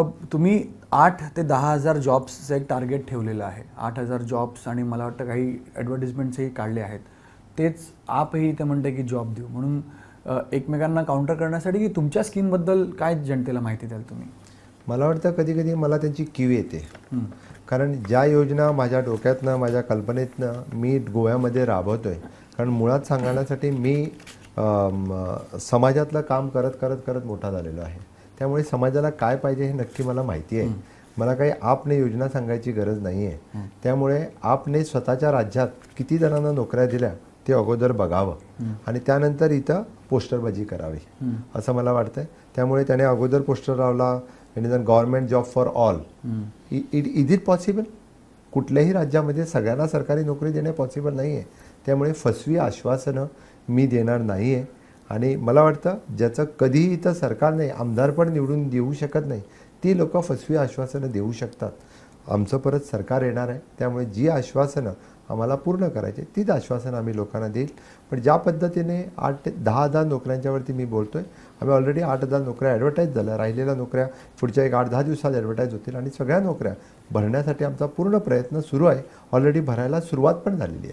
तुम्ही आठ ते दहा हजार जॉब्सचं एक टार्गेट ठेवलेलं आहे आठ हजार जॉब्स आणि मला वाटतं काही ॲडव्हर्टिजमेंट्सही काढले आहेत तेच आपही इथे म्हणते की जॉब देऊ म्हणून एकमेकांना काउंटर करण्यासाठी की तुमच्या स्कीमबद्दल काय जनतेला माहिती द्याल तुम्ही मला वाटतं कधी कधी मला त्यांची किव येते कारण ज्या योजना माझ्या डोक्यातनं माझ्या कल्पनेतनं मी गोव्यामध्ये राबवतो आहे कारण मुळात सांगण्यासाठी मी समाजातलं काम करत करत करत मोठा झालेलो आहे त्यामुळे समाजाला काय पाहिजे हे नक्की मला माहिती आहे मला काही आपने योजना सांगायची गरज नाही आहे त्यामुळे आपने स्वतःच्या राज्यात किती जणांना नोकऱ्या दिल्या ते अगोदर बघावं आणि त्यानंतर इथं पोस्टरबाजी करावी असं मला वाटतंय त्यामुळे त्याने अगोदर पोस्टर लावला government job for all it is it possible कुठल्याही राज्यामध्ये सगळ्यांना सरकारी नोकरी देणे पॉसिबल नाही आहे त्यामुळे फसवी आश्वासनं मी देणार नाही आहे आणि मला वाटतं ज्याचं कधीही इथं सरकार नाही आमदार पण निवडून देऊ शकत नाही ती लोकं फसवी आश्वासनं देऊ शकतात आमचं परत सरकार येणार आहे त्यामुळे जी आश्वासनं आम्हाला पूर्ण करायची तीच आश्वासनं आम्ही लोकांना देईल पण ज्या पद्धतीने आठ ते दहा हजार नोकऱ्यांच्यावरती मी बोलतो आहे आम्ही ऑलरेडी आठ हजार नोकऱ्या ॲडव्हर्टाईज झाल्या राहिलेल्या नोकऱ्या पुढच्या एक आठ दहा दिवसात ॲडव्हर्टाईज होतील आणि सगळ्या नोकऱ्या भरण्यासाठी आमचा पूर्ण प्रयत्न सुरू आहे ऑलरेडी भरायला सुरुवात पण झालेली आहे